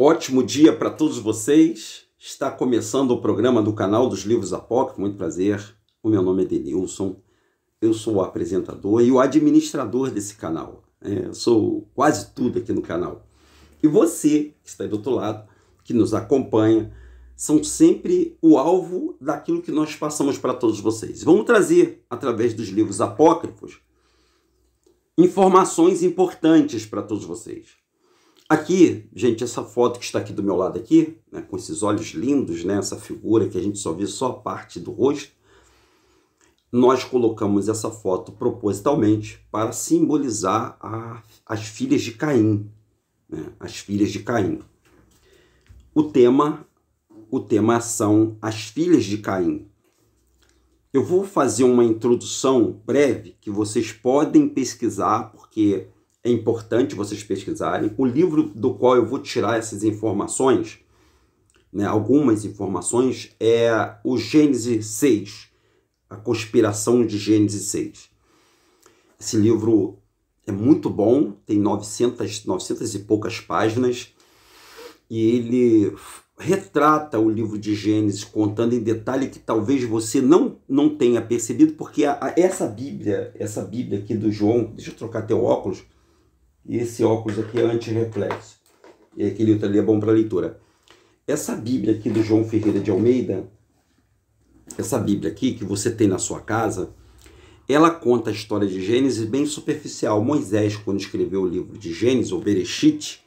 Ótimo dia para todos vocês. Está começando o programa do canal dos Livros Apócrifos. Muito prazer. O meu nome é Denilson. Eu sou o apresentador e o administrador desse canal. É, sou quase tudo aqui no canal. E você, que está aí do outro lado, que nos acompanha, são sempre o alvo daquilo que nós passamos para todos vocês. Vamos trazer, através dos livros apócrifos, informações importantes para todos vocês. Aqui, gente, essa foto que está aqui do meu lado aqui, né, com esses olhos lindos, né, essa figura que a gente só vê só a parte do rosto, nós colocamos essa foto propositalmente para simbolizar a, as filhas de Caim, né? as filhas de Caim. O tema, o tema são as filhas de Caim. Eu vou fazer uma introdução breve que vocês podem pesquisar porque é importante vocês pesquisarem. O livro do qual eu vou tirar essas informações, né, algumas informações, é o Gênesis 6, A Conspiração de Gênesis 6. Esse livro é muito bom, tem 900, 900 e poucas páginas, e ele retrata o livro de Gênesis contando em detalhe que talvez você não, não tenha percebido, porque a, a, essa Bíblia, essa Bíblia aqui do João, deixa eu trocar teu óculos, e esse óculos aqui é anti-reflexo. E aquele outro ali é bom para leitura. Essa Bíblia aqui do João Ferreira de Almeida, essa Bíblia aqui que você tem na sua casa, ela conta a história de Gênesis bem superficial. Moisés, quando escreveu o livro de Gênesis, ou Bereshit,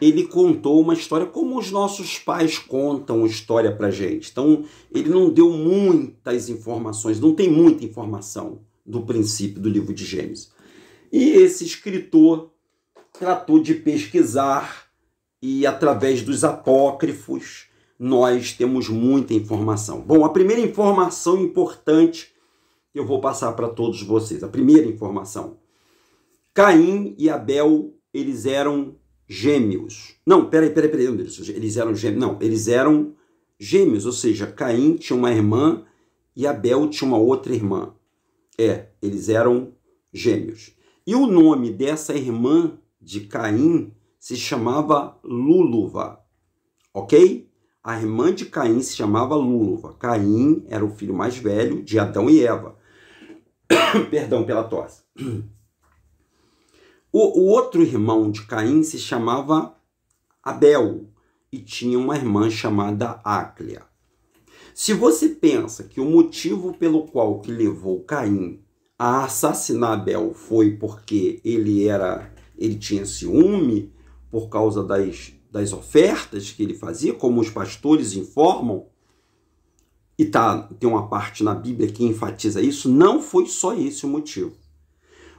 ele contou uma história como os nossos pais contam história para gente. Então, ele não deu muitas informações, não tem muita informação do princípio do livro de Gênesis. E esse escritor tratou de pesquisar e, através dos apócrifos, nós temos muita informação. Bom, a primeira informação importante eu vou passar para todos vocês. A primeira informação: Caim e Abel, eles eram gêmeos. Não, peraí, peraí, peraí. Eles eram gêmeos. Não, eles eram gêmeos, ou seja, Caim tinha uma irmã e Abel tinha uma outra irmã. É, eles eram gêmeos. E o nome dessa irmã de Caim se chamava Luluva, ok? A irmã de Caim se chamava Luluva. Caim era o filho mais velho de Adão e Eva. Perdão pela tosse. O, o outro irmão de Caim se chamava Abel e tinha uma irmã chamada Áclea. Se você pensa que o motivo pelo qual que levou Caim a assassinar Abel foi porque ele era ele tinha ciúme por causa das, das ofertas que ele fazia, como os pastores informam, e tá, tem uma parte na Bíblia que enfatiza isso, não foi só esse o motivo.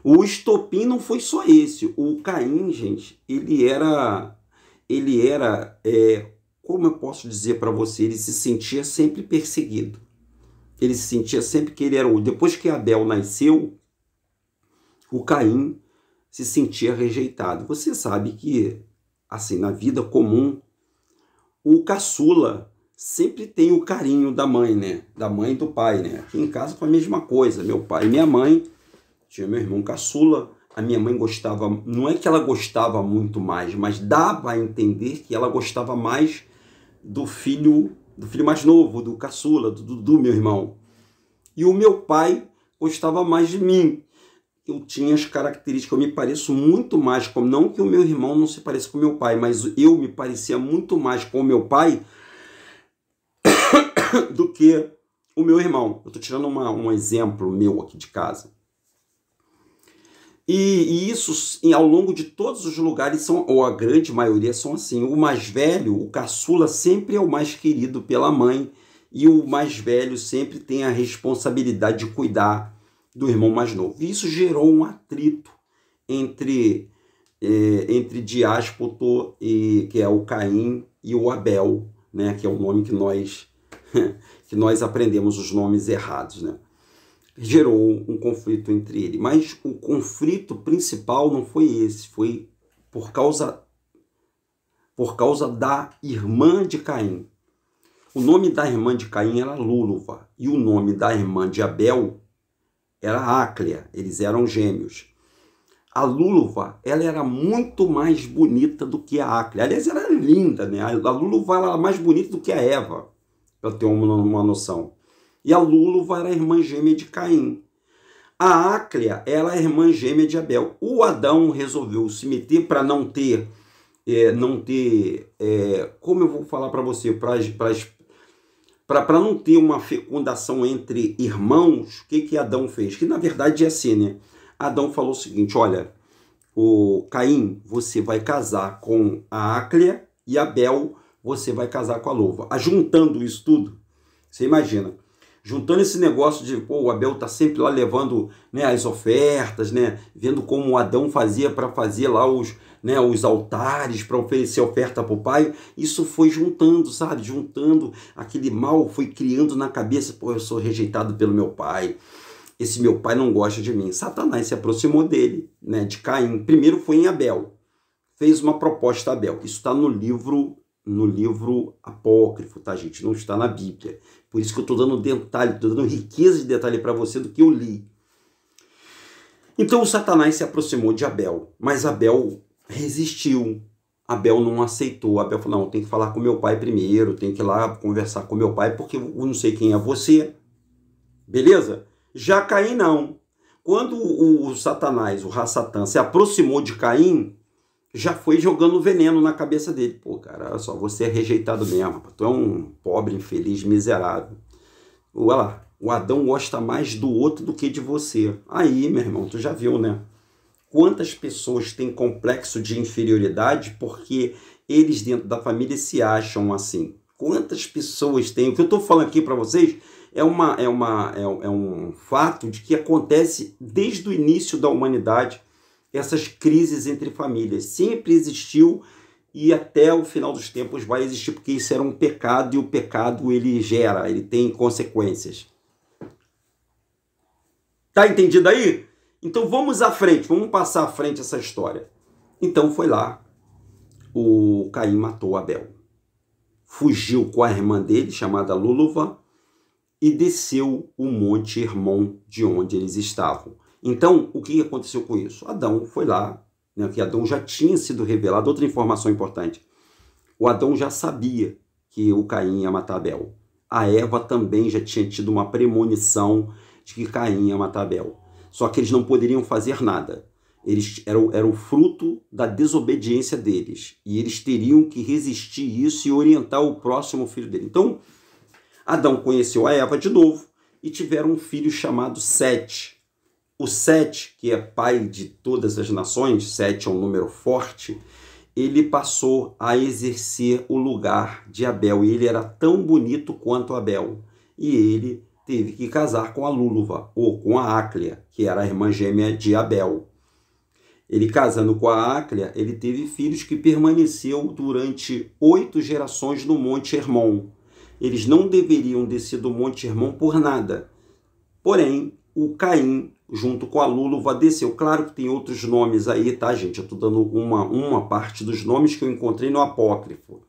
O estopim não foi só esse. O Caim, gente, ele era. Ele era. É, como eu posso dizer para você? Ele se sentia sempre perseguido. Ele se sentia sempre que ele era o. Depois que Abel nasceu, o Caim se sentia rejeitado. Você sabe que, assim, na vida comum, o caçula sempre tem o carinho da mãe, né? Da mãe e do pai, né? Aqui em casa foi a mesma coisa. Meu pai e minha mãe, tinha meu irmão caçula, a minha mãe gostava, não é que ela gostava muito mais, mas dava a entender que ela gostava mais do filho, do filho mais novo, do caçula, do, do meu irmão. E o meu pai gostava mais de mim eu tinha as características, eu me pareço muito mais com, não que o meu irmão não se pareça com meu pai, mas eu me parecia muito mais com meu pai do que o meu irmão. Eu estou tirando uma, um exemplo meu aqui de casa. E, e, isso em, ao longo de todos os lugares são, ou a grande maioria são assim. O mais velho, o caçula, sempre é o mais querido pela mãe, e o mais velho sempre tem a responsabilidade de cuidar do irmão mais novo. E isso gerou um atrito entre, eh, entre Diáspoto, e, que é o Caim, e o Abel, né, que é o nome que nós, que nós aprendemos os nomes errados. Né? Gerou um conflito entre ele. Mas o conflito principal não foi esse, foi por causa por causa da irmã de Caim. O nome da irmã de Caim era Lúluva e o nome da irmã de Abel era áclea, eles eram gêmeos. A Luluva, ela era muito mais bonita do que a áclea. Aliás, ela era linda, né? A Luluva era mais bonita do que a Eva, para ter uma, uma noção. E a Luluva era a irmã gêmea de Caim. A áclea era é a irmã gêmea de Abel. O Adão resolveu se meter para não ter é, não ter. É, como eu vou falar para você, para para não ter uma fecundação entre irmãos, o que, que Adão fez? Que na verdade é assim, né? Adão falou o seguinte: olha, o Caim, você vai casar com a Áclea e Abel, você vai casar com a louva. Ajuntando isso tudo, você imagina, juntando esse negócio de, pô, o Abel tá sempre lá levando né, as ofertas, né, vendo como o Adão fazia para fazer lá os, né, os altares para oferecer oferta para o pai, isso foi juntando, sabe? Juntando aquele mal, foi criando na cabeça, pô, eu sou rejeitado pelo meu pai. Esse meu pai não gosta de mim. Satanás se aproximou dele, né, de Caim. Primeiro foi em Abel. Fez uma proposta a Abel. Isso está no livro no livro apócrifo, tá, gente? Não está na Bíblia. Por isso que eu estou dando detalhe, estou dando riqueza de detalhe para você do que eu li. Então o Satanás se aproximou de Abel, mas Abel resistiu. Abel não aceitou. Abel falou: não, eu tenho que falar com meu pai primeiro, tenho que ir lá conversar com meu pai, porque eu não sei quem é você. Beleza? Já Caim não. Quando o, o Satanás, o Ra-Satã se aproximou de Caim, já foi jogando veneno na cabeça dele. Pô, cara, olha só, você é rejeitado mesmo. Tu é um pobre, infeliz, miserável. Olha lá, o Adão gosta mais do outro do que de você. Aí, meu irmão, tu já viu, né? Quantas pessoas têm complexo de inferioridade porque eles dentro da família se acham assim? Quantas pessoas têm? O que eu estou falando aqui para vocês é, uma, é, uma, é, é um fato de que acontece desde o início da humanidade essas crises entre famílias. Sempre existiu e até o final dos tempos vai existir, porque isso era um pecado e o pecado ele gera, ele tem consequências. Tá entendido aí? Então vamos à frente, vamos passar à frente essa história. Então foi lá, o Caim matou Abel. Fugiu com a irmã dele, chamada Luluva, e desceu o monte irmão de onde eles estavam. Então, o que aconteceu com isso? Adão foi lá, né, que Adão já tinha sido revelado. Outra informação importante: o Adão já sabia que o Caim ia matar Abel. A Eva também já tinha tido uma premonição de que Caim ia matar Abel. Só que eles não poderiam fazer nada. Eles eram, eram fruto da desobediência deles. E eles teriam que resistir isso e orientar o próximo filho dele. Então, Adão conheceu a Eva de novo e tiveram um filho chamado Sete. O Sete, que é pai de todas as nações, Sete é um número forte, ele passou a exercer o lugar de Abel. E ele era tão bonito quanto Abel. E ele teve que casar com a Lúluva, ou com a Áclea, que era a irmã gêmea de Abel. Ele casando com a Áclea, ele teve filhos que permaneceu durante oito gerações no Monte Hermon. Eles não deveriam descer do Monte Hermon por nada. Porém, o Caim, junto com a Lúluva, desceu. Claro que tem outros nomes aí, tá, gente? Eu estou dando uma, uma parte dos nomes que eu encontrei no Apócrifo.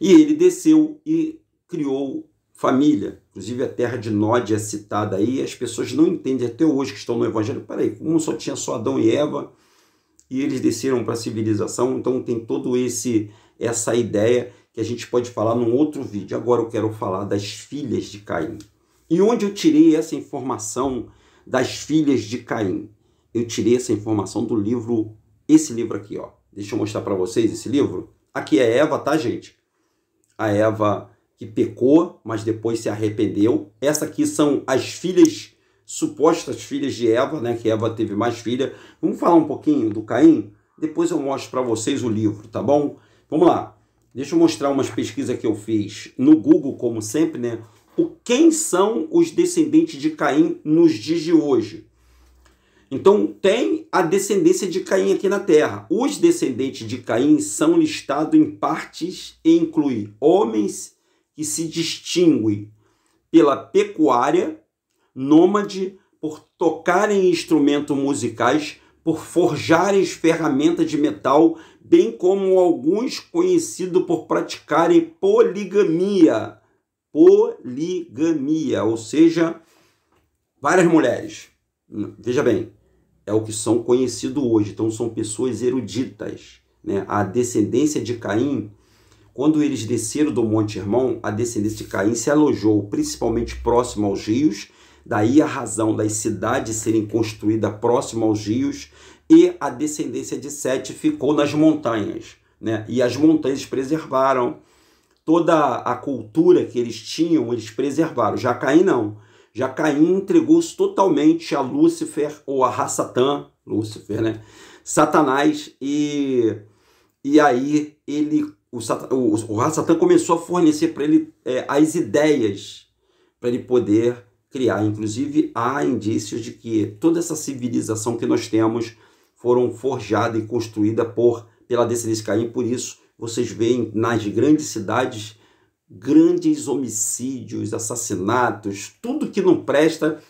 E ele desceu e criou família. Inclusive, a terra de Nod é citada aí. As pessoas não entendem até hoje que estão no Evangelho. Peraí, como só tinha só Adão e Eva e eles desceram para a civilização? Então, tem todo esse essa ideia que a gente pode falar num outro vídeo. Agora eu quero falar das filhas de Caim. E onde eu tirei essa informação das filhas de Caim? Eu tirei essa informação do livro, esse livro aqui, ó. Deixa eu mostrar para vocês esse livro. Aqui é Eva, tá, gente? A Eva que pecou, mas depois se arrependeu. Essa aqui são as filhas, supostas filhas de Eva, né? Que Eva teve mais filha. Vamos falar um pouquinho do Caim? Depois eu mostro para vocês o livro, tá bom? Vamos lá. Deixa eu mostrar umas pesquisas que eu fiz no Google, como sempre, né? o quem são os descendentes de Caim nos dias de hoje. Então, tem a descendência de Caim aqui na terra. Os descendentes de Caim são listados em partes e incluem homens que se distinguem pela pecuária, nômade, por tocarem instrumentos musicais, por forjarem ferramentas de metal, bem como alguns conhecidos por praticarem poligamia poligamia, ou seja, várias mulheres. Veja bem, é o que são conhecido hoje, então são pessoas eruditas. Né? A descendência de Caim, quando eles desceram do Monte Irmão, a descendência de Caim se alojou principalmente próximo aos rios, daí a razão das cidades serem construídas próximo aos rios, e a descendência de Sete ficou nas montanhas. Né? E as montanhas preservaram toda a cultura que eles tinham, eles preservaram. Jacaim não. já Jacaim entregou-se totalmente a Lúcifer ou a Ra-Satã, Lúcifer, né? Satanás e e aí ele o, Satan, o, o começou a fornecer para ele é, as ideias para ele poder criar. Inclusive, há indícios de que toda essa civilização que nós temos foram forjada e construída por pela descendência de Caim, por isso vocês veem nas grandes cidades grandes homicídios, assassinatos, tudo que não presta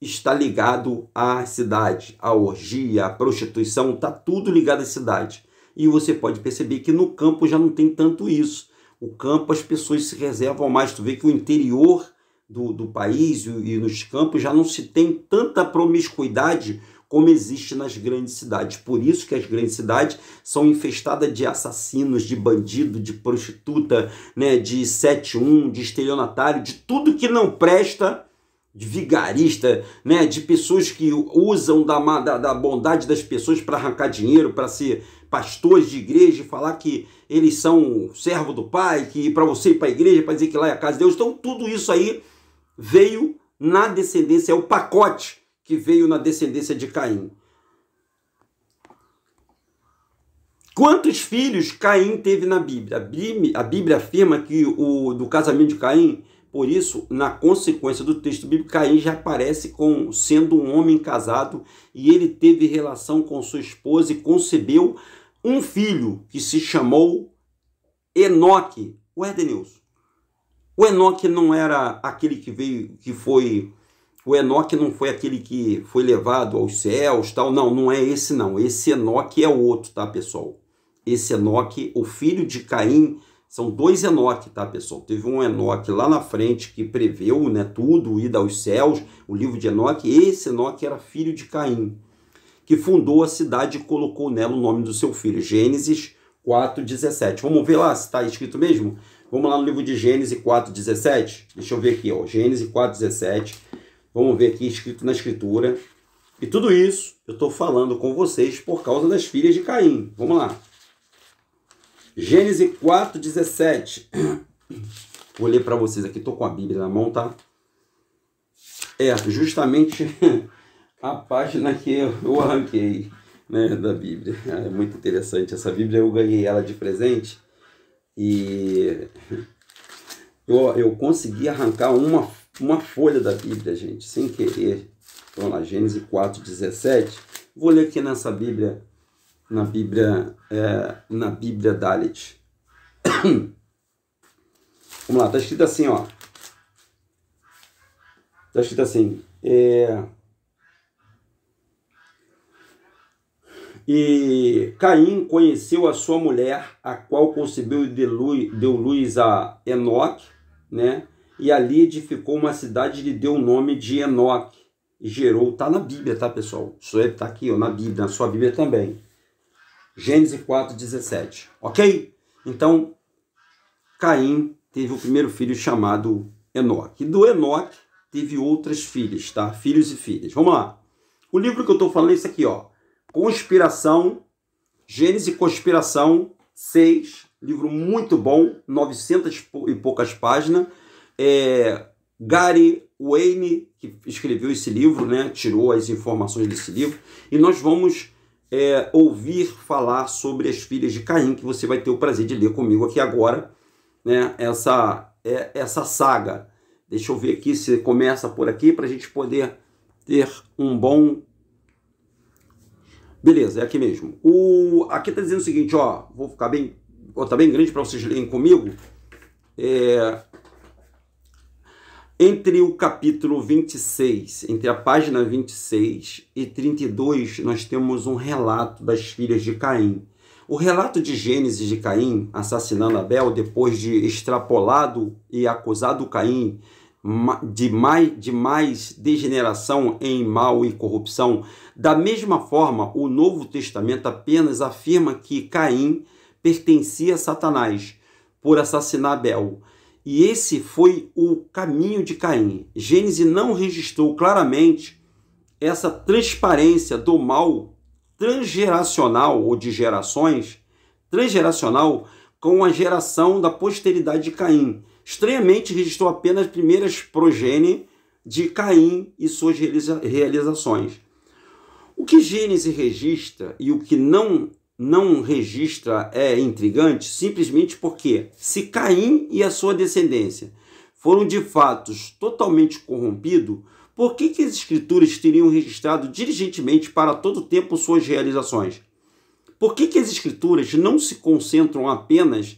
está ligado à cidade, à orgia, à prostituição, está tudo ligado à cidade. E você pode perceber que no campo já não tem tanto isso. O campo as pessoas se reservam mais. Tu vê que o interior do, do país e, e nos campos já não se tem tanta promiscuidade como existe nas grandes cidades. Por isso que as grandes cidades são infestadas de assassinos, de bandido, de prostituta, né, de 71, de estelionatário, de tudo que não presta, de vigarista, né, de pessoas que usam da, da, da bondade das pessoas para arrancar dinheiro, para ser pastores de igreja, falar que eles são servo do Pai, que para você ir para a igreja, para dizer que lá é a casa de Deus. Então tudo isso aí veio na descendência, é o pacote que veio na descendência de Caim. Quantos filhos Caim teve na Bíblia? A Bíblia, a Bíblia afirma que o do casamento de Caim, por isso, na consequência do texto bíblico, Caim já aparece com sendo um homem casado e ele teve relação com sua esposa e concebeu um filho que se chamou Enoque. o Edenilson. o Enoque não era aquele que veio, que foi o Enoque não foi aquele que foi levado aos céus, tal. Não, não é esse não. Esse Enoque é outro, tá, pessoal? Esse Enoque, o filho de Caim, são dois Enoque, tá, pessoal? Teve um Enoque lá na frente que preveu, né, tudo, ida aos céus, o livro de Enoque. Esse Enoque era filho de Caim, que fundou a cidade e colocou nela o nome do seu filho. Gênesis 4:17. Vamos ver lá se está escrito mesmo? Vamos lá no livro de Gênesis 4:17. Deixa eu ver aqui, ó. Gênesis 4:17 Vamos ver aqui escrito na escritura. E tudo isso eu estou falando com vocês por causa das filhas de Caim. Vamos lá. Gênesis 4, 17. Vou ler para vocês aqui, estou com a Bíblia na mão, tá? É, justamente a página que eu arranquei né, da Bíblia. É muito interessante. Essa Bíblia eu ganhei ela de presente e eu, eu consegui arrancar uma uma folha da Bíblia, gente, sem querer. Vamos lá, Gênesis 4, 17. Vou ler aqui nessa Bíblia, na Bíblia, é, na Bíblia Dalit. Vamos lá, está escrito assim, ó. Está escrito assim. É... E Caim conheceu a sua mulher, a qual concebeu e deu luz a Enoque, né? e ali edificou uma cidade e lhe deu o nome de Enoque. E gerou, está na Bíblia, tá pessoal? Isso está aqui, ó, na Bíblia, na sua Bíblia também. Gênesis 4, 17. Ok? Então, Caim teve o primeiro filho chamado Enoque. E do Enoque teve outras filhas, tá? Filhos e filhas. Vamos lá. O livro que eu estou falando é esse aqui, ó. Conspiração, Gênesis e Conspiração 6, livro muito bom, 900 e poucas páginas. É, Gary Wayne, que escreveu esse livro, né, tirou as informações desse livro, e nós vamos é, ouvir falar sobre as filhas de Caim, que você vai ter o prazer de ler comigo aqui agora, né, essa, é, essa saga. Deixa eu ver aqui se começa por aqui para a gente poder ter um bom. Beleza, é aqui mesmo. O aqui está dizendo o seguinte, ó, vou ficar bem, ó, tá bem grande para vocês lerem comigo. É, entre o capítulo 26, entre a página 26 e 32, nós temos um relato das filhas de Caim. O relato de Gênesis de Caim assassinando Abel depois de extrapolado e acusado Caim de mais, de mais degeneração em mal e corrupção. Da mesma forma, o Novo Testamento apenas afirma que Caim pertencia a Satanás por assassinar Abel. E esse foi o caminho de Caim. Gênesis não registrou claramente essa transparência do mal transgeracional ou de gerações, transgeracional com a geração da posteridade de Caim. Estranhamente registrou apenas as primeiras progênie de Caim e suas realizações. O que Gênesis registra e o que não não registra é intrigante simplesmente porque se Caim e a sua descendência foram de fatos totalmente corrompidos, por que, que as escrituras teriam registrado diligentemente para todo tempo suas realizações? Por que, que as escrituras não se concentram apenas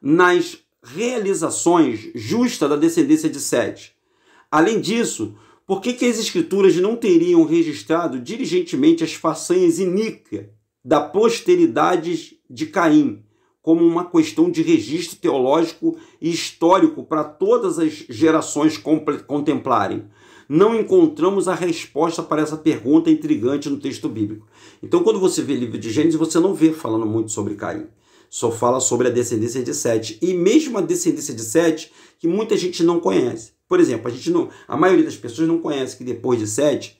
nas realizações justas da descendência de Sete? Além disso, por que, que as escrituras não teriam registrado diligentemente as façanhas iníquas da posteridade de Caim, como uma questão de registro teológico e histórico para todas as gerações contemplarem. Não encontramos a resposta para essa pergunta intrigante no texto bíblico. Então, quando você vê o livro de Gênesis, você não vê falando muito sobre Caim. Só fala sobre a descendência de Sete. E mesmo a descendência de Sete, que muita gente não conhece. Por exemplo, a, gente não, a maioria das pessoas não conhece que depois de Sete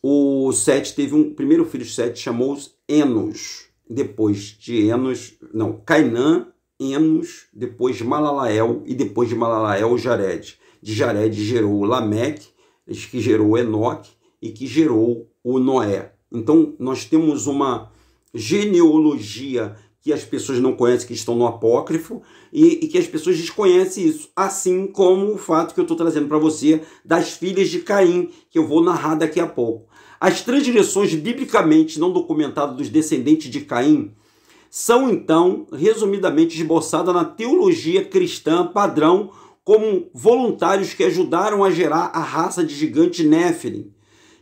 o Sete teve um primeiro filho de Sete, chamou-os Enos. Depois de Enos, não, Cainã, Enos, depois de Malalael e depois de Malalael, Jared. De Jared gerou Lameque, que gerou Enoque e que gerou o Noé. Então nós temos uma genealogia que as pessoas não conhecem, que estão no apócrifo, e, e, que as pessoas desconhecem isso. Assim como o fato que eu estou trazendo para você das filhas de Caim, que eu vou narrar daqui a pouco. As transgressões biblicamente não documentadas dos descendentes de Caim são então resumidamente esboçadas na teologia cristã padrão como voluntários que ajudaram a gerar a raça de gigante Néfilim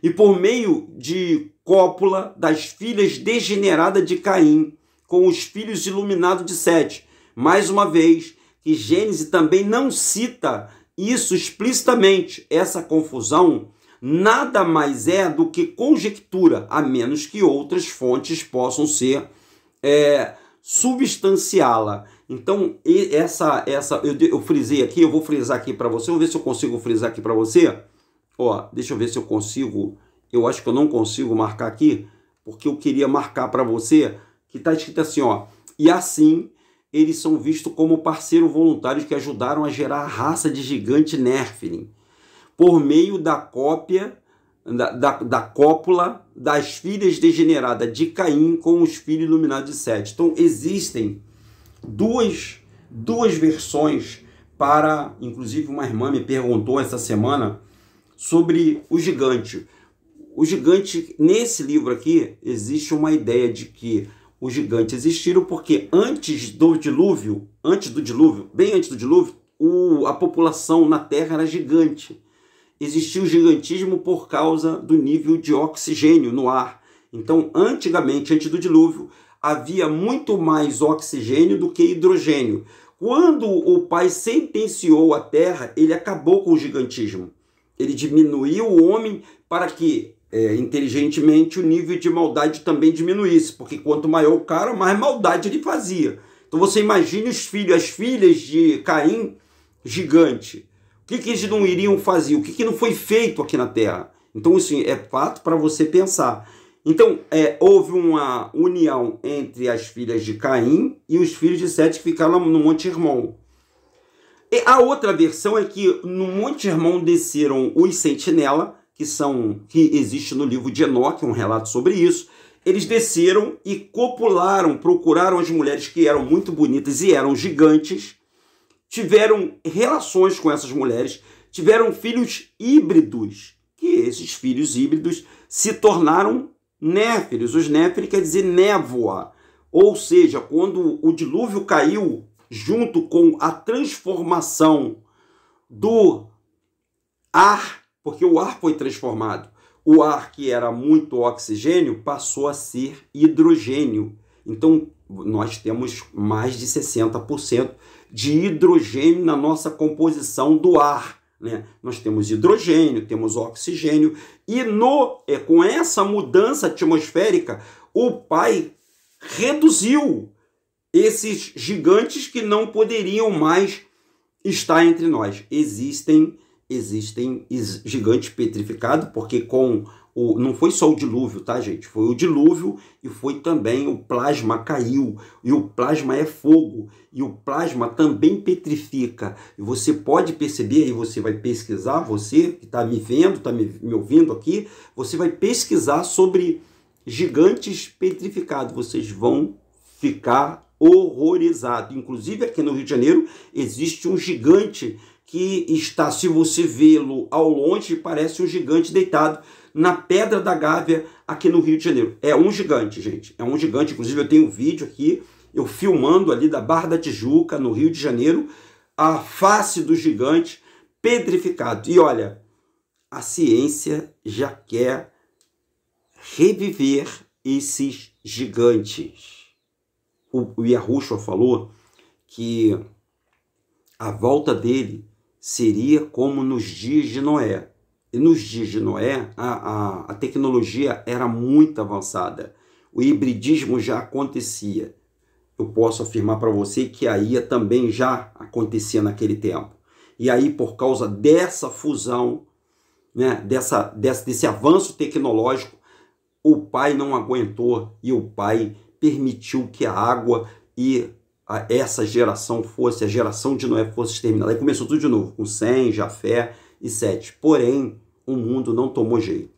e por meio de cópula das filhas degenerada de Caim com os filhos iluminados de Sete. Mais uma vez, que Gênesis também não cita isso explicitamente. Essa confusão nada mais é do que conjectura, a menos que outras fontes possam ser é, substanciá-la. Então, essa, essa eu, eu frisei aqui, eu vou frisar aqui para você, vou ver se eu consigo frisar aqui para você. Ó, deixa eu ver se eu consigo, eu acho que eu não consigo marcar aqui, porque eu queria marcar para você que está escrito assim, ó, e assim eles são vistos como parceiros voluntários que ajudaram a gerar a raça de gigante Nerflin por meio da cópia, da, da, da cópula das filhas degeneradas de Caim com os filhos iluminados de Sete. Então existem duas, duas versões para, inclusive uma irmã me perguntou essa semana sobre o gigante. O gigante, nesse livro aqui, existe uma ideia de que os gigantes existiram porque antes do dilúvio, antes do dilúvio, bem antes do dilúvio, o, a população na Terra era gigante existiu gigantismo por causa do nível de oxigênio no ar. Então, antigamente, antes do dilúvio, havia muito mais oxigênio do que hidrogênio. Quando o Pai sentenciou a Terra, ele acabou com o gigantismo. Ele diminuiu o homem para que, é, inteligentemente, o nível de maldade também diminuísse, porque quanto maior o cara, mais maldade ele fazia. Então você imagine os filhos, as filhas de Caim, gigante. O que, que eles não iriam fazer? O que, que não foi feito aqui na Terra? Então, isso é fato para você pensar. Então, é, houve uma união entre as filhas de Caim e os filhos de Sete que ficaram no Monte Irmão. E a outra versão é que no Monte Irmão desceram os sentinela, que são que existe no livro de Enoque, é um relato sobre isso. Eles desceram e copularam, procuraram as mulheres que eram muito bonitas e eram gigantes tiveram relações com essas mulheres, tiveram filhos híbridos, que esses filhos híbridos se tornaram néferes. Os néferes quer dizer névoa, ou seja, quando o dilúvio caiu junto com a transformação do ar, porque o ar foi transformado. O ar que era muito oxigênio passou a ser hidrogênio. Então, nós temos mais de 60% de hidrogênio na nossa composição do ar. Né? Nós temos hidrogênio, temos oxigênio, e no, é, com essa mudança atmosférica, o pai reduziu esses gigantes que não poderiam mais estar entre nós. Existem existem gigantes petrificados, porque com o, não foi só o dilúvio, tá, gente? Foi o dilúvio e foi também o plasma caiu. E o plasma é fogo. E o plasma também petrifica. E você pode perceber, aí você vai pesquisar, você que está me vendo, está me, me ouvindo aqui, você vai pesquisar sobre gigantes petrificados. Vocês vão ficar horrorizados Inclusive aqui no Rio de Janeiro existe um gigante que está, se você vê-lo ao longe, parece um gigante deitado na Pedra da Gávea, aqui no Rio de Janeiro. É um gigante, gente. É um gigante. Inclusive, eu tenho um vídeo aqui, eu filmando ali da Barra da Tijuca, no Rio de Janeiro, a face do gigante pedrificado. E olha, a ciência já quer reviver esses gigantes. O, o Yahushua falou que a volta dele seria como nos dias de Noé nos dias de Noé, a, a, a tecnologia era muito avançada. O hibridismo já acontecia. Eu posso afirmar para você que a IA também já acontecia naquele tempo. E aí, por causa dessa fusão, né, dessa, desse, desse avanço tecnológico, o pai não aguentou e o pai permitiu que a água e a, essa geração fosse, a geração de Noé fosse exterminada. Aí começou tudo de novo, com Sem, Jafé, 7. Porém, o mundo não tomou jeito.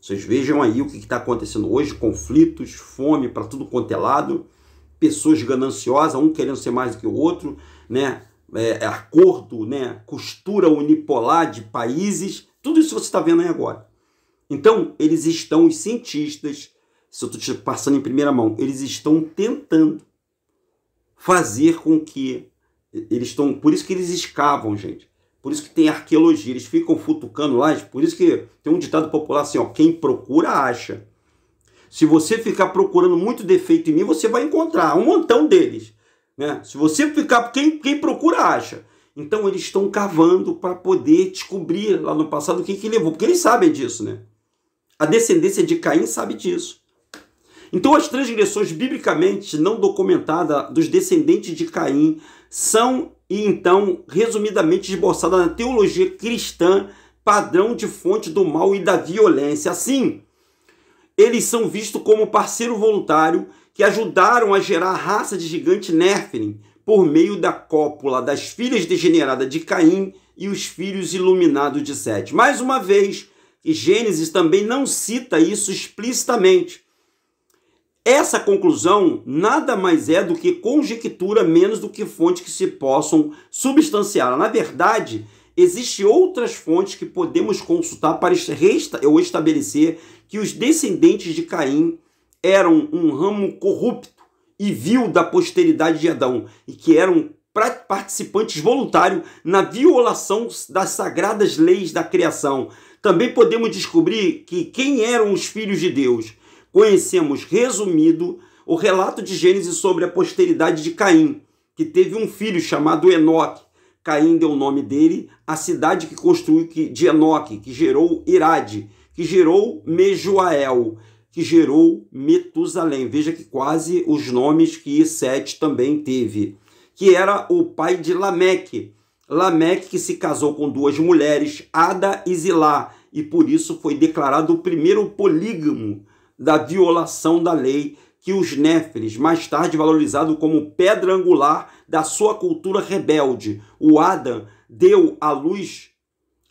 Vocês vejam aí o que está acontecendo hoje: conflitos, fome para tudo quanto é lado, pessoas gananciosas, um querendo ser mais do que o outro, né? É, é acordo, né? costura unipolar de países, tudo isso você está vendo aí agora. Então, eles estão, os cientistas, se eu estou te passando em primeira mão, eles estão tentando fazer com que. Eles estão. Por isso que eles escavam, gente. Por isso que tem arqueologia, eles ficam futucando lá, por isso que tem um ditado popular assim, ó, quem procura acha. Se você ficar procurando muito defeito em mim, você vai encontrar um montão deles, né? Se você ficar quem, quem procura acha. Então eles estão cavando para poder descobrir lá no passado o que que levou, porque eles sabem disso, né? A descendência de Caim sabe disso. Então as transgressões biblicamente não documentadas dos descendentes de Caim são e então resumidamente esboçada na teologia cristã, padrão de fonte do mal e da violência. Assim, eles são vistos como parceiro voluntário que ajudaram a gerar a raça de gigante Nephilim por meio da cópula das filhas degeneradas de Caim e os filhos iluminados de Sete. Mais uma vez, e Gênesis também não cita isso explicitamente, essa conclusão nada mais é do que conjectura menos do que fontes que se possam substanciar. Na verdade, existem outras fontes que podemos consultar para resta ou estabelecer que os descendentes de Caim eram um ramo corrupto e vil da posteridade de Adão e que eram participantes voluntários na violação das sagradas leis da criação. Também podemos descobrir que quem eram os filhos de Deus conhecemos resumido o relato de Gênesis sobre a posteridade de Caim, que teve um filho chamado Enoque. Caim deu o nome dele à cidade que construiu de Enoque, que gerou Irade, que gerou Mejuael, que gerou Metusalém. Veja que quase os nomes que Sete também teve. Que era o pai de Lameque. Lameque que se casou com duas mulheres, Ada e Zilá, e por isso foi declarado o primeiro polígamo da violação da lei que os néferes, mais tarde valorizado como pedra angular da sua cultura rebelde, o Adam deu à luz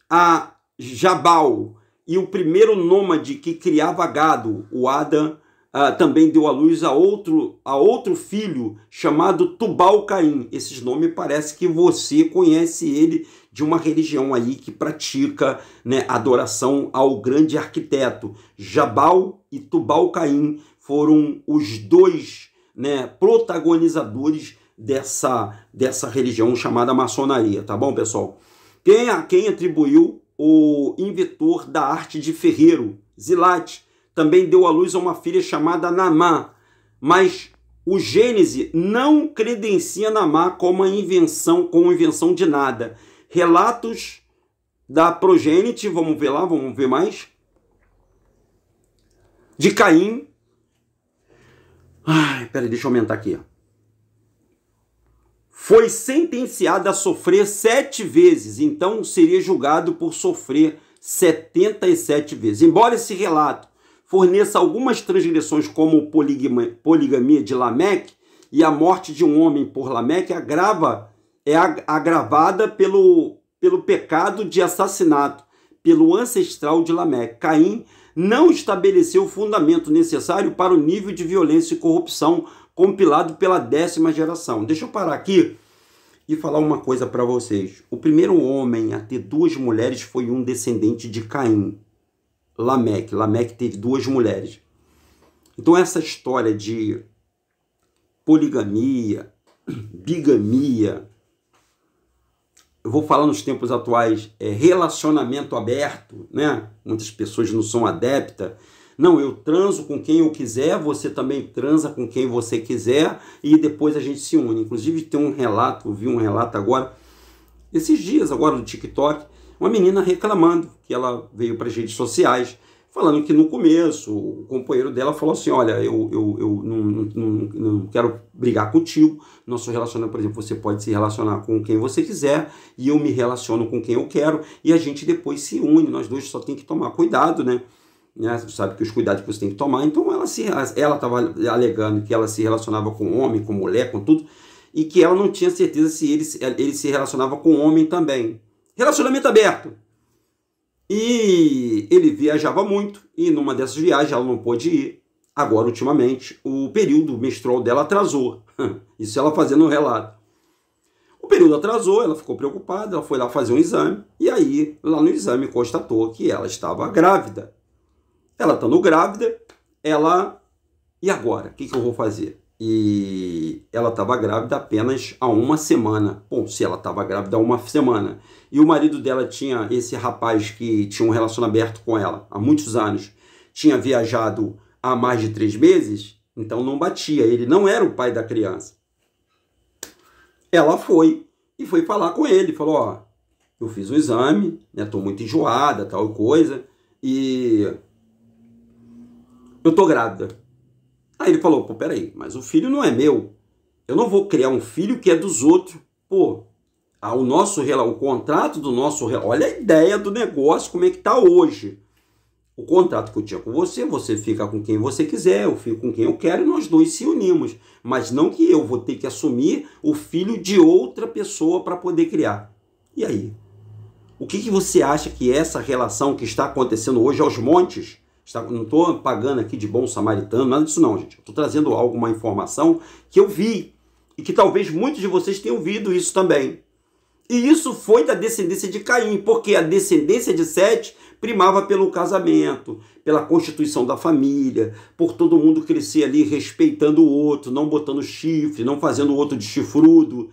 a Jabal e o primeiro nômade que criava gado, o Adam ah, também deu à luz a outro, a outro filho chamado Tubal Caim. Esses nomes parece que você conhece ele de uma religião aí que pratica né, adoração ao grande arquiteto. Jabal e Tubal Caim foram os dois né, protagonizadores dessa, dessa religião chamada maçonaria, tá bom, pessoal? Quem a quem atribuiu o inventor da arte de ferreiro, Zilate, também deu à luz a uma filha chamada Namá, mas o Gênese não credencia Namá como a invenção, como invenção de nada. Relatos da progênite, vamos ver lá, vamos ver mais. De Caim. Ai, peraí, deixa eu aumentar aqui. Foi sentenciado a sofrer sete vezes, então seria julgado por sofrer 77 vezes. Embora esse relato forneça algumas transgressões, como poligamia de Lameque, e a morte de um homem por Lameque agrava, é agravada pelo, pelo pecado de assassinato, pelo ancestral de Lameque. Caim não estabeleceu o fundamento necessário para o nível de violência e corrupção compilado pela décima geração. Deixa eu parar aqui e falar uma coisa para vocês. O primeiro homem a ter duas mulheres foi um descendente de Caim. Lameque. Lameque teve duas mulheres. Então essa história de poligamia, bigamia, eu vou falar nos tempos atuais, é, relacionamento aberto, né? Muitas pessoas não são adeptas. Não, eu transo com quem eu quiser, você também transa com quem você quiser e depois a gente se une. Inclusive tem um relato, vi um relato agora, esses dias agora no TikTok, uma menina reclamando que ela veio para as redes sociais falando que no começo o companheiro dela falou assim: Olha, eu, eu, eu não, não, não, quero brigar contigo. Nosso relacionamento, por exemplo, você pode se relacionar com quem você quiser e eu me relaciono com quem eu quero e a gente depois se une. Nós dois só tem que tomar cuidado, né? né? Você sabe que os cuidados que você tem que tomar. Então ela se ela estava alegando que ela se relacionava com homem, com mulher, com tudo e que ela não tinha certeza se ele, ele se relacionava com homem também. Relacionamento aberto. E ele viajava muito e numa dessas viagens ela não pôde ir. Agora, ultimamente, o período menstrual dela atrasou. Isso ela fazendo um relato. O período atrasou, ela ficou preocupada, ela foi lá fazer um exame e aí, lá no exame, constatou que ela estava grávida. Ela estando grávida, ela. E agora? O que, que eu vou fazer? e ela estava grávida apenas há uma semana. Bom, se ela estava grávida há uma semana. E o marido dela tinha, esse rapaz que tinha um relacionamento aberto com ela há muitos anos, tinha viajado há mais de três meses, então não batia, ele não era o pai da criança. Ela foi e foi falar com ele, falou, ó, eu fiz o exame, né, tô muito enjoada, tal coisa, e eu tô grávida. Aí ele falou: pô, peraí, mas o filho não é meu. Eu não vou criar um filho que é dos outros. Pô, o nosso o contrato do nosso olha a ideia do negócio como é que tá hoje o contrato que eu tinha com você você fica com quem você quiser eu fico com quem eu quero e nós dois se unimos mas não que eu vou ter que assumir o filho de outra pessoa para poder criar e aí o que, que você acha que essa relação que está acontecendo hoje aos montes Está, não estou pagando aqui de bom samaritano, nada disso não, gente. Estou trazendo alguma informação que eu vi e que talvez muitos de vocês tenham ouvido isso também. E isso foi da descendência de Caim, porque a descendência de Sete primava pelo casamento, pela constituição da família, por todo mundo crescer ali respeitando o outro, não botando chifre, não fazendo o outro de chifrudo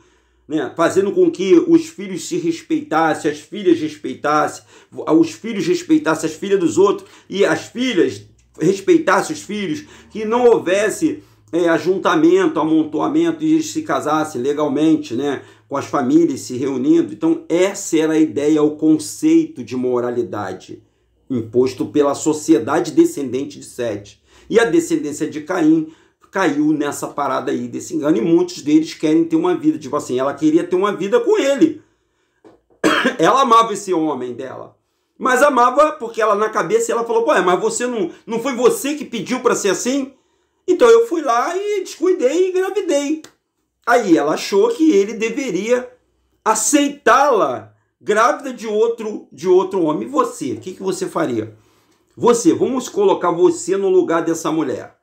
né, fazendo com que os filhos se respeitassem, as filhas respeitassem, os filhos respeitassem as filhas dos outros e as filhas respeitassem os filhos, que não houvesse é, ajuntamento, amontoamento e eles se casassem legalmente, né, com as famílias se reunindo. Então, essa era a ideia, o conceito de moralidade imposto pela sociedade descendente de Sete. E a descendência de Caim caiu nessa parada aí desse engano. E muitos deles querem ter uma vida. Tipo assim, ela queria ter uma vida com ele. Ela amava esse homem dela. Mas amava porque ela na cabeça ela falou: Pô, é, mas você não, não foi você que pediu para ser assim? Então eu fui lá e descuidei e engravidei. Aí ela achou que ele deveria aceitá-la grávida de outro de outro homem. Você, o que, que você faria? Você, vamos colocar você no lugar dessa mulher.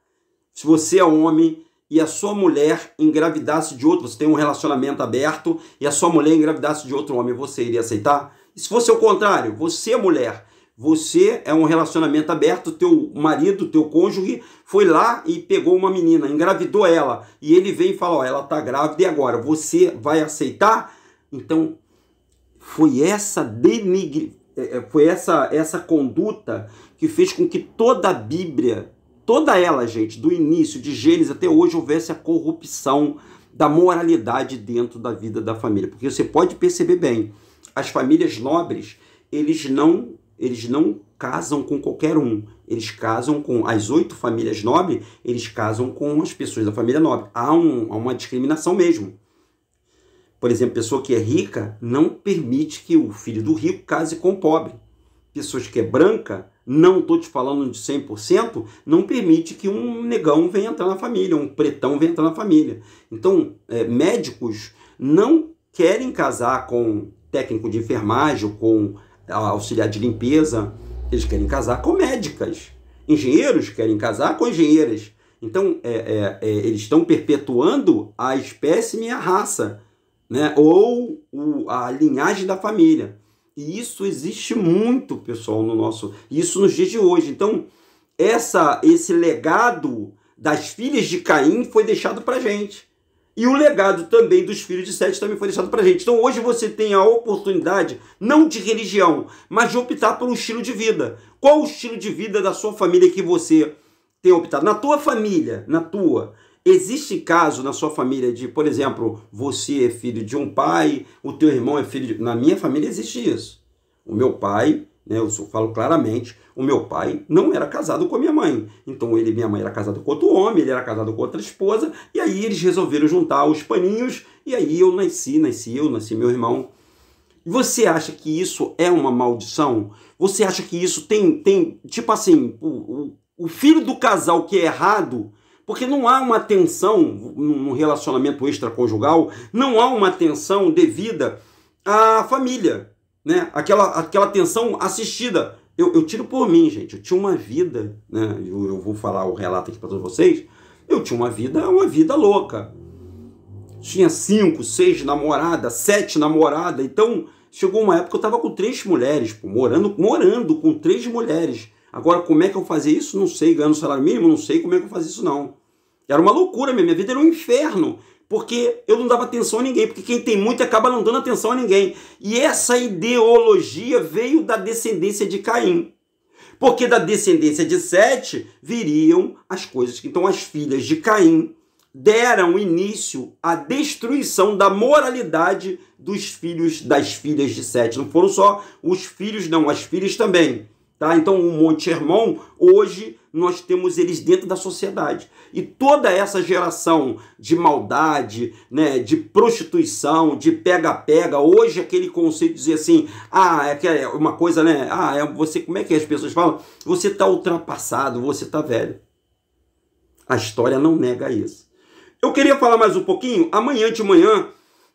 Se você é homem e a sua mulher engravidasse de outro, você tem um relacionamento aberto e a sua mulher engravidasse de outro homem, você iria aceitar? E se fosse o contrário, você é mulher, você é um relacionamento aberto, teu marido, teu cônjuge foi lá e pegou uma menina, engravidou ela, e ele vem e fala, ó, ela tá grávida e agora, você vai aceitar? Então, foi essa denigre, é, é, foi essa essa conduta que fez com que toda a Bíblia toda ela, gente, do início de Gênesis até hoje, houvesse a corrupção da moralidade dentro da vida da família. Porque você pode perceber bem, as famílias nobres, eles não, eles não casam com qualquer um. Eles casam com as oito famílias nobres, eles casam com as pessoas da família nobre. Há, um, há uma discriminação mesmo. Por exemplo, pessoa que é rica não permite que o filho do rico case com o pobre. Pessoas que é branca não estou te falando de 100%, não permite que um negão venha entrar na família, um pretão venha entrar na família. Então, é, médicos não querem casar com técnico de enfermagem, com auxiliar de limpeza, eles querem casar com médicas. Engenheiros querem casar com engenheiras. Então, é, é, é, eles estão perpetuando a espécie e a raça, né? ou o, a linhagem da família. E isso existe muito, pessoal, no nosso, isso nos dias de hoje. Então, essa esse legado das filhas de Caim foi deixado para gente. E o legado também dos filhos de Sete também foi deixado para gente. Então hoje você tem a oportunidade, não de religião, mas de optar por um estilo de vida. Qual o estilo de vida da sua família que você tem optado? Na tua família, na tua, Existe caso na sua família de, por exemplo, você é filho de um pai, o teu irmão é filho de... Na minha família existe isso. O meu pai, né, eu falo claramente, o meu pai não era casado com a minha mãe. Então ele minha mãe era casado com outro homem, ele era casado com outra esposa, e aí eles resolveram juntar os paninhos, e aí eu nasci, nasci eu, nasci meu irmão. Você acha que isso é uma maldição? Você acha que isso tem, tem tipo assim, o, o, o filho do casal que é errado porque não há uma tensão no relacionamento extraconjugal, não há uma tensão devida à família, né? Aquela, aquela tensão assistida. Eu, eu tiro por mim, gente. Eu tinha uma vida, né? Eu, eu vou falar o relato aqui para todos vocês. Eu tinha uma vida, uma vida louca. Tinha cinco, seis namoradas, sete namoradas. Então, chegou uma época que eu estava com três mulheres, pô, morando, morando com três mulheres. Agora, como é que eu fazia isso? Não sei, ganhando salário mínimo, não sei como é que eu fazia isso, não. Era uma loucura mesmo, minha vida era um inferno, porque eu não dava atenção a ninguém, porque quem tem muito acaba não dando atenção a ninguém. E essa ideologia veio da descendência de Caim. Porque da descendência de Sete viriam as coisas. Então as filhas de Caim deram início à destruição da moralidade dos filhos das filhas de Sete. Não foram só os filhos, não, as filhas também. Tá? Então o Monte Hermon hoje nós temos eles dentro da sociedade. E toda essa geração de maldade, né, de prostituição, de pega-pega, hoje aquele conceito de dizer assim, ah, é, é uma coisa, né? Ah, é você, como é que as pessoas falam? Você está ultrapassado, você está velho. A história não nega isso. Eu queria falar mais um pouquinho, amanhã de manhã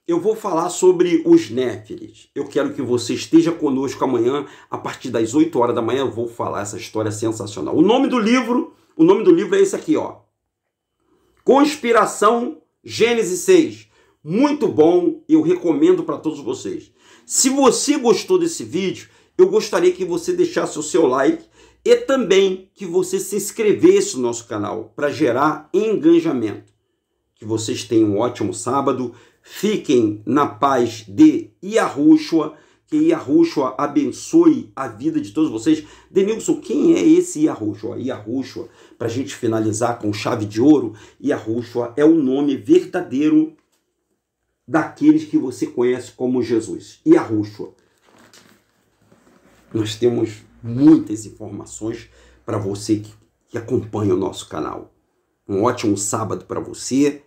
eu vou falar sobre os Néferes. Eu quero que você esteja conosco amanhã, a partir das 8 horas da manhã, eu vou falar essa história sensacional. O nome do livro, o nome do livro é esse aqui, ó. Conspiração Gênesis 6. Muito bom, eu recomendo para todos vocês. Se você gostou desse vídeo, eu gostaria que você deixasse o seu like e também que você se inscrevesse no nosso canal para gerar engajamento. Que vocês tenham um ótimo sábado. Fiquem na paz de Yahushua. Que Yahushua abençoe a vida de todos vocês. Denilson, quem é esse Yahushua? Yahushua, para a gente finalizar com chave de ouro, Yahushua é o nome verdadeiro daqueles que você conhece como Jesus. Yahushua. Nós temos muitas informações para você que, que acompanha o nosso canal. Um ótimo sábado para você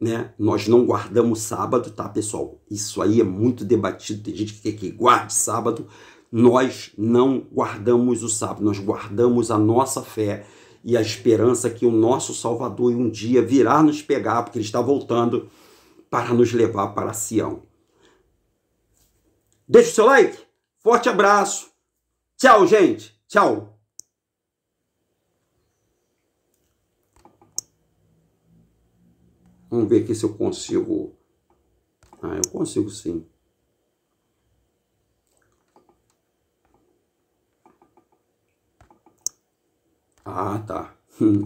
né? Nós não guardamos sábado, tá, pessoal? Isso aí é muito debatido, tem gente que quer que guarde sábado. Nós não guardamos o sábado, nós guardamos a nossa fé e a esperança que o nosso Salvador um dia virá nos pegar, porque ele está voltando para nos levar para Sião. Deixa o seu like, forte abraço. Tchau, gente. Tchau. Vamos ver aqui se eu consigo. Ah, eu consigo sim. Ah, tá.